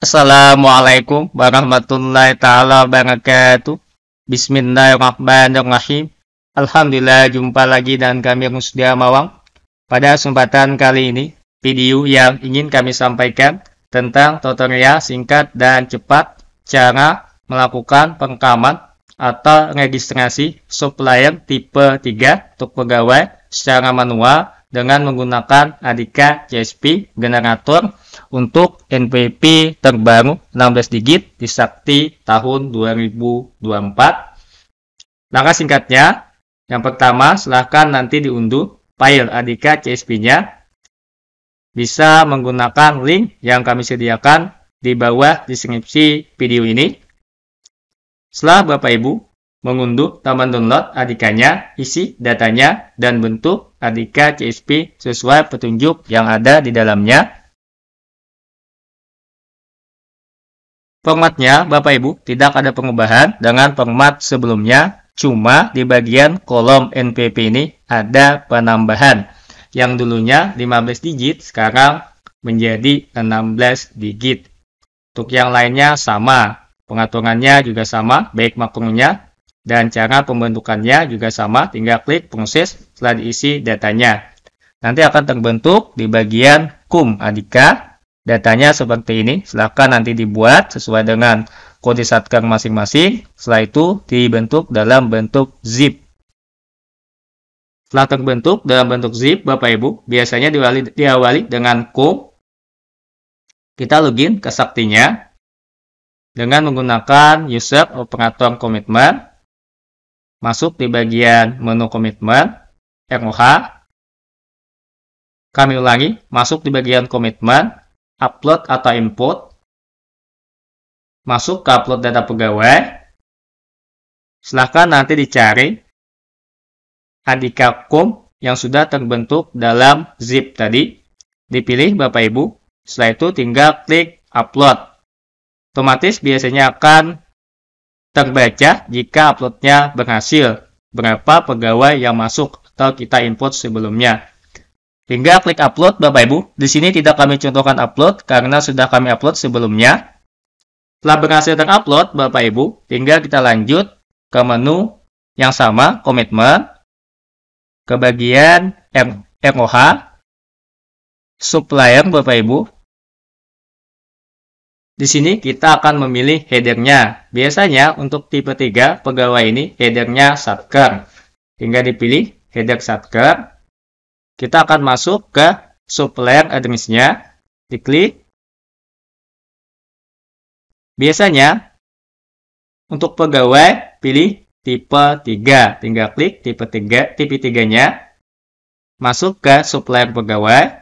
Assalamualaikum warahmatullahi taala wabarakatuh. Bismillahirrahmanirrahim. Alhamdulillah jumpa lagi dengan kami Rusdia Mawang. Pada kesempatan kali ini, video yang ingin kami sampaikan tentang tutorial singkat dan cepat cara melakukan pengkaman atau registrasi supplier tipe 3 untuk pegawai secara manual dengan menggunakan Adika CSP generator untuk NPP terbaru 16 digit di Sakti tahun 2024. Langkah singkatnya, yang pertama silahkan nanti diunduh file ADK CSP-nya. Bisa menggunakan link yang kami sediakan di bawah deskripsi video ini. Setelah Bapak Ibu mengunduh taman download Adikanya, isi datanya, dan bentuk Adika CSP sesuai petunjuk yang ada di dalamnya. Formatnya, Bapak Ibu, tidak ada pengubahan dengan format sebelumnya, cuma di bagian kolom NPP ini ada penambahan. Yang dulunya 15 digit, sekarang menjadi 16 digit. Untuk yang lainnya sama, pengaturannya juga sama, baik makronya dan cara pembentukannya juga sama, tinggal klik proses setelah diisi datanya. Nanti akan terbentuk di bagian kum adika Datanya seperti ini, silahkan nanti dibuat sesuai dengan kode satgang masing-masing. Setelah itu dibentuk dalam bentuk zip. Setelah terbentuk dalam bentuk zip, Bapak Ibu, biasanya diawali, diawali dengan com. Kita login ke saktinya dengan menggunakan user operator komitmen. Masuk di bagian menu komitmen, ROH. Kami ulangi, masuk di bagian komitmen, upload atau input, masuk ke upload data pegawai, silahkan nanti dicari adikakum yang sudah terbentuk dalam zip tadi, dipilih Bapak Ibu, setelah itu tinggal klik upload. Otomatis biasanya akan terbaca jika uploadnya berhasil, berapa pegawai yang masuk atau kita input sebelumnya. Hingga klik upload Bapak Ibu. Di sini tidak kami contohkan upload karena sudah kami upload sebelumnya. Setelah berhasil terupload Bapak Ibu, tinggal kita lanjut ke menu yang sama, komitmen, ke bagian ROH, supplier Bapak Ibu, di sini kita akan memilih headernya. Biasanya untuk tipe 3 pegawai ini headernya satker. Hingga dipilih header satker. Kita akan masuk ke sublayer nya Diklik. Biasanya untuk pegawai pilih tipe 3. Tinggal klik tipe 3, tipe 3-nya. Masuk ke supplier pegawai.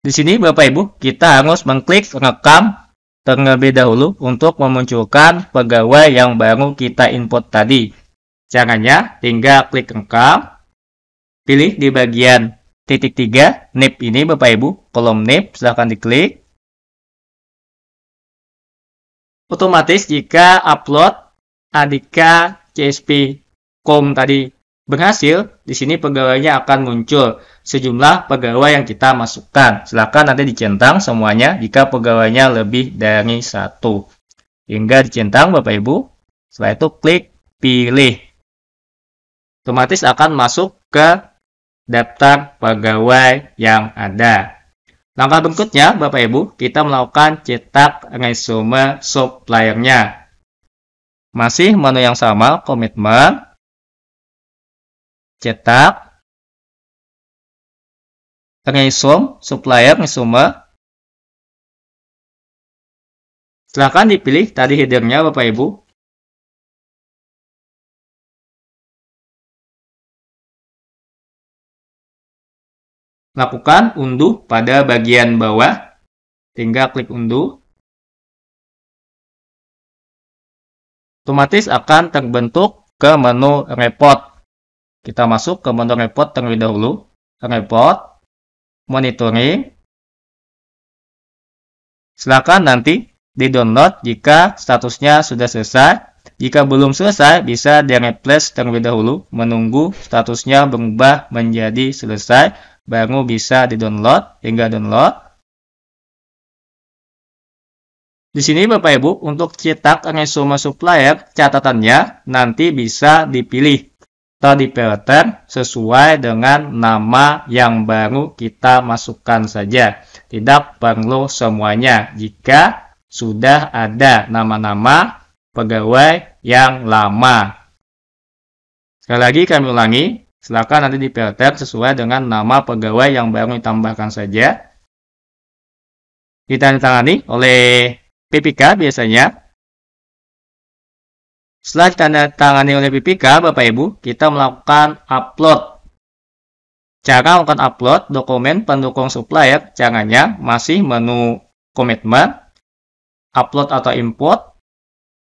Di sini Bapak Ibu, kita harus mengklik rekam terlebih dahulu untuk memunculkan pegawai yang baru kita input tadi. Caranya, tinggal klik lengkap, pilih di bagian titik 3, NIP ini Bapak Ibu, kolom NIP, silahkan diklik. Otomatis jika upload Adika CSP.com tadi berhasil, di sini pegawainya akan muncul sejumlah pegawai yang kita masukkan. Silakan nanti dicentang semuanya jika pegawainya lebih dari satu. Hingga dicentang Bapak Ibu. Setelah itu klik pilih. Otomatis akan masuk ke daftar pegawai yang ada. Langkah berikutnya, Bapak Ibu, kita melakukan cetak resume suppliernya. Masih menu yang sama, komitmen, cetak, Rhizome, supplier, consumer. Silahkan dipilih tadi headernya Bapak Ibu. Lakukan unduh pada bagian bawah, Tinggal klik unduh. Otomatis akan terbentuk ke menu report. Kita masuk ke menu report terlebih dahulu. Report monitoring. Silakan nanti di-download jika statusnya sudah selesai. Jika belum selesai, bisa di-replace terlebih dahulu, menunggu statusnya berubah menjadi selesai, baru bisa di-download hingga download. Di sini Bapak Ibu, untuk cetak resume supplier, catatannya nanti bisa dipilih atau filter sesuai dengan nama yang baru kita masukkan saja. Tidak perlu semuanya jika sudah ada nama-nama pegawai yang lama. Sekali lagi kami ulangi, silakan nanti di filter sesuai dengan nama pegawai yang baru ditambahkan saja. Ditangani oleh PPK biasanya setelah ditandatangani oleh PPK, Bapak Ibu, kita melakukan upload. Cara melakukan upload dokumen pendukung supplier, caranya masih menu komitmen, upload atau import,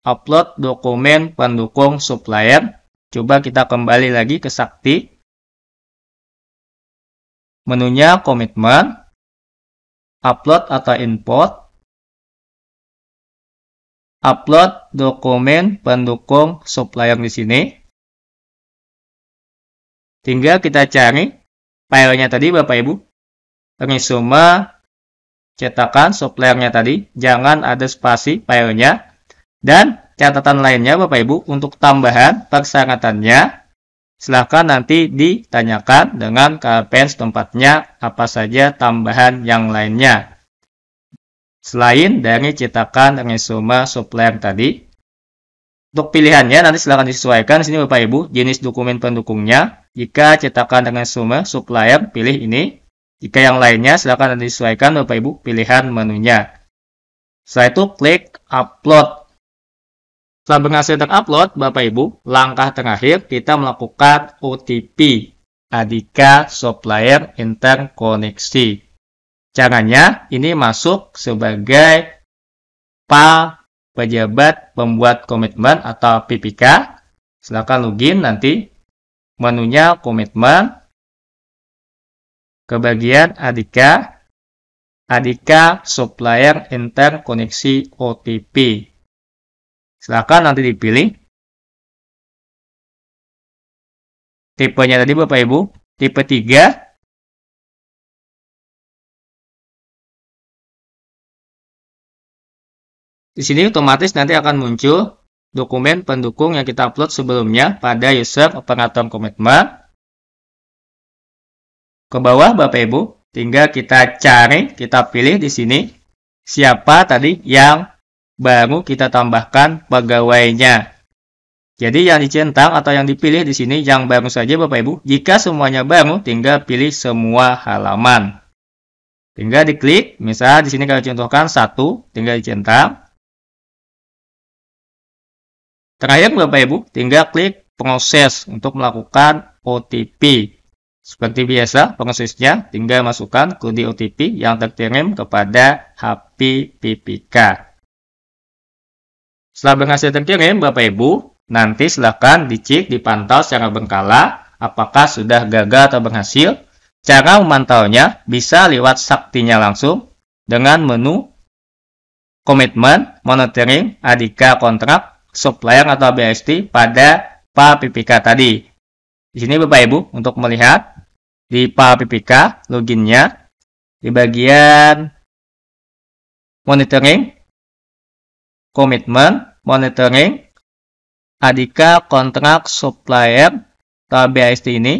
upload dokumen pendukung supplier. Coba kita kembali lagi ke Sakti. Menunya komitmen, upload atau import, upload dokumen pendukung supplier di sini. Tinggal kita cari filenya tadi Bapak Ibu. Resume cetakan suppliernya tadi. Jangan ada spasi filenya. Dan catatan lainnya Bapak Ibu untuk tambahan persyaratannya silahkan nanti ditanyakan dengan KPN tempatnya apa saja tambahan yang lainnya selain dari cetakan resume supplier tadi. Untuk pilihannya nanti silahkan disesuaikan sini Bapak Ibu jenis dokumen pendukungnya. Jika cetakan dengan resume supplier pilih ini. Jika yang lainnya silahkan disesuaikan Bapak Ibu pilihan menunya. Setelah itu klik upload. Setelah berhasil terupload Bapak Ibu, langkah terakhir kita melakukan OTP Adika Supplier Interkoneksi. Caranya ini masuk sebagai PAL pejabat pembuat komitmen atau PPK. Silakan login nanti menunya komitmen ke bagian Adika Adika Supplier Interkoneksi OTP. Silakan nanti dipilih. Tipenya tadi Bapak Ibu, tipe 3 Di sini otomatis nanti akan muncul dokumen pendukung yang kita upload sebelumnya pada user operator komitmen. Ke bawah Bapak Ibu, tinggal kita cari, kita pilih di sini siapa tadi yang baru kita tambahkan pegawainya. Jadi yang dicentang atau yang dipilih di sini yang baru saja Bapak Ibu. Jika semuanya baru, tinggal pilih semua halaman. Tinggal diklik, misalnya di sini kalau contohkan satu, tinggal dicentang. Terakhir Bapak Ibu, tinggal klik proses untuk melakukan OTP. Seperti biasa, prosesnya tinggal masukkan kode OTP yang terkirim kepada HP PPK. Setelah berhasil terkirim, Bapak Ibu, nanti silakan dicek dipantau secara berkala apakah sudah gagal atau berhasil. Cara memantaunya bisa lewat saktinya langsung dengan menu komitmen, monitoring, adika kontrak, supplier atau BST pada file PPK tadi. Di sini Bapak Ibu untuk melihat di file PPK loginnya di bagian monitoring, commitment monitoring, adika kontrak supplier atau BST ini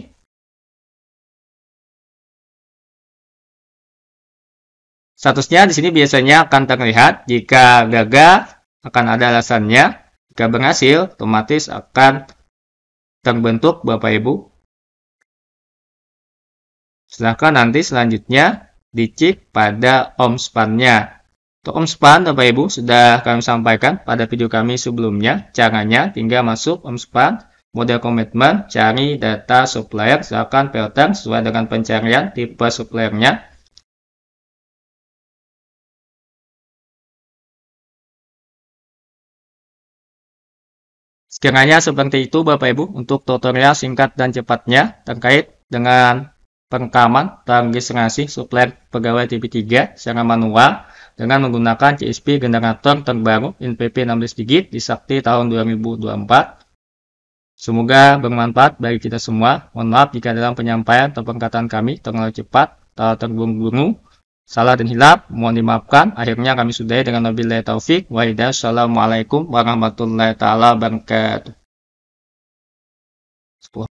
Statusnya di sini biasanya akan terlihat jika gagal akan ada alasannya jika berhasil, otomatis akan terbentuk Bapak Ibu. Sedangkan nanti selanjutnya dicek pada omspannya. Untuk omspan Bapak Ibu sudah kami sampaikan pada video kami sebelumnya. Caranya tinggal masuk omspan, model komitmen, cari data supplier, silahkan filter sesuai dengan pencarian tipe suppliernya. Sekiranya seperti itu Bapak Ibu untuk tutorial singkat dan cepatnya terkait dengan perekaman registrasi suplai pegawai TV3 secara manual dengan menggunakan CSP generator terbaru INPP 16 digit di Sakti tahun 2024. Semoga bermanfaat bagi kita semua. Mohon maaf jika dalam penyampaian atau perkataan kami terlalu cepat atau terburu-buru. Salah dan hilap, mohon dimaafkan. Akhirnya kami sudahi dengan wabillahi taufik. Wa Assalamualaikum warahmatullahi taala wabarakatuh.